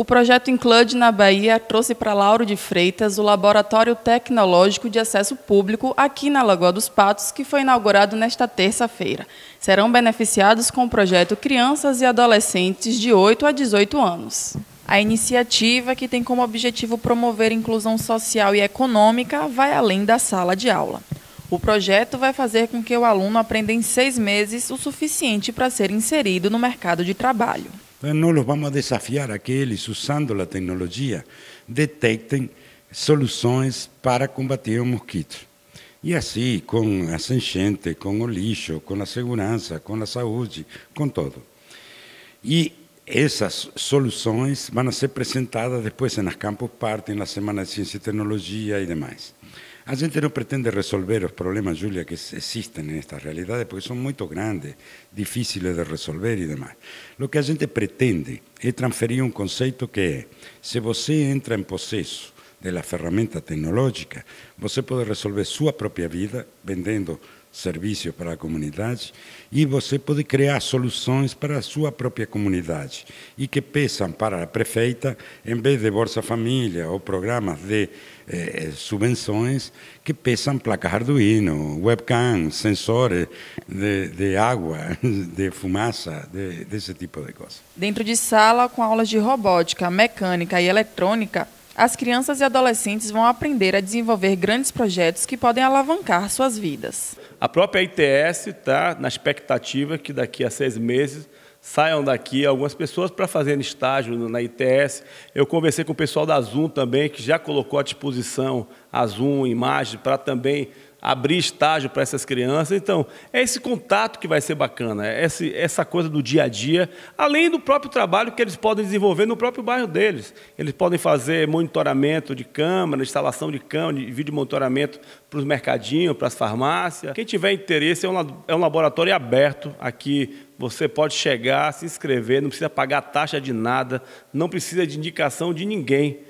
O projeto Include na Bahia trouxe para Lauro de Freitas o Laboratório Tecnológico de Acesso Público aqui na Lagoa dos Patos, que foi inaugurado nesta terça-feira. Serão beneficiados com o projeto crianças e adolescentes de 8 a 18 anos. A iniciativa, que tem como objetivo promover inclusão social e econômica, vai além da sala de aula. O projeto vai fazer com que o aluno aprenda em seis meses o suficiente para ser inserido no mercado de trabalho. Entonces no los vamos a desafiar a que ellos, usando la tecnología, detecten soluciones para combatir el mosquito. E assim, com a enchente, com o lixo, com a segurança, com a saúde, com tudo. E essas soluções vão ser apresentadas depois nas Campus Party, na Semana de Ciência e Tecnologia e demais. A gente não pretende resolver os problemas, Júlia, que existem nestas realidades, porque são muito grandes, difíceis de resolver e demais. O que a gente pretende é transferir um conceito que é: se você entra em processo della ferramenta tecnologica. Você pode resolver sua própria vida vendendo serviço para a comunidade e você pode criar soluções para a sua própria comunidade e que pesam para a prefeita, em vez de Bolsa Família ou programas de eh, eh subvenções, que pesam placas Arduino, webcam, sensores de, água, de fumaça, desse tipo de coisa. Dentro de sala com aulas de robótica, mecânica e eletrônica, as crianças e adolescentes vão aprender a desenvolver grandes projetos que podem alavancar suas vidas. A própria ITS está na expectativa que daqui a seis meses saiam daqui algumas pessoas para fazerem estágio na ITS. Eu conversei com o pessoal da Zoom também, que já colocou à disposição a Zoom, imagem, para também abrir estágio para essas crianças. Então, é esse contato que vai ser bacana, é essa coisa do dia a dia, além do próprio trabalho que eles podem desenvolver no próprio bairro deles. Eles podem fazer monitoramento de câmera, instalação de câmera, de vídeo monitoramento para os mercadinhos, para as farmácias. Quem tiver interesse, é, é um laboratório aberto aqui você pode chegar, se inscrever, não precisa pagar taxa de nada, não precisa de indicação de ninguém.